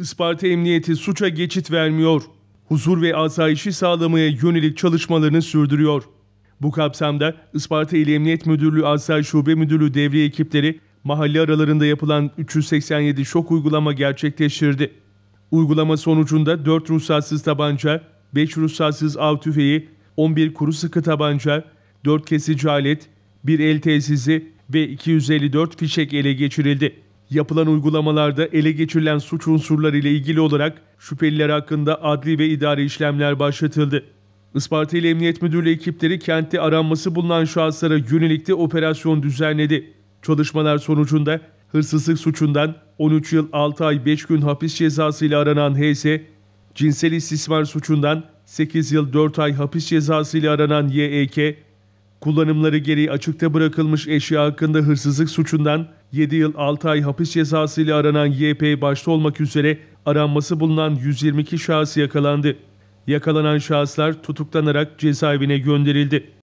Isparta Emniyeti suça geçit vermiyor. Huzur ve asayişi sağlamaya yönelik çalışmalarını sürdürüyor. Bu kapsamda Isparta İl Emniyet Müdürlüğü Asayiş Şube Müdürlüğü devriye ekipleri mahalle aralarında yapılan 387 şok uygulama gerçekleştirdi. Uygulama sonucunda 4 ruhsatsız tabanca, 5 ruhsatsız av tüfeği, 11 kuru sıkı tabanca, 4 kesici alet, 1 el tesisi ve 254 fişek ele geçirildi yapılan uygulamalarda ele geçirilen suç unsurları ile ilgili olarak şüpheliler hakkında adli ve idari işlemler başlatıldı. Isparta İl Emniyet Müdürlüğü ekipleri kentte aranması bulunan şahıslara yönelik de operasyon düzenledi. Çalışmalar sonucunda hırsızlık suçundan 13 yıl 6 ay 5 gün hapis cezası ile aranan HS, cinsel istismar suçundan 8 yıl 4 ay hapis cezası ile aranan YEK, kullanımları gereği açıkta bırakılmış eşya hakkında hırsızlık suçundan 7 yıl 6 ay hapis cezası ile aranan YP başta olmak üzere aranması bulunan 122 şahıs yakalandı. Yakalanan şahıslar tutuklanarak cezaevine gönderildi.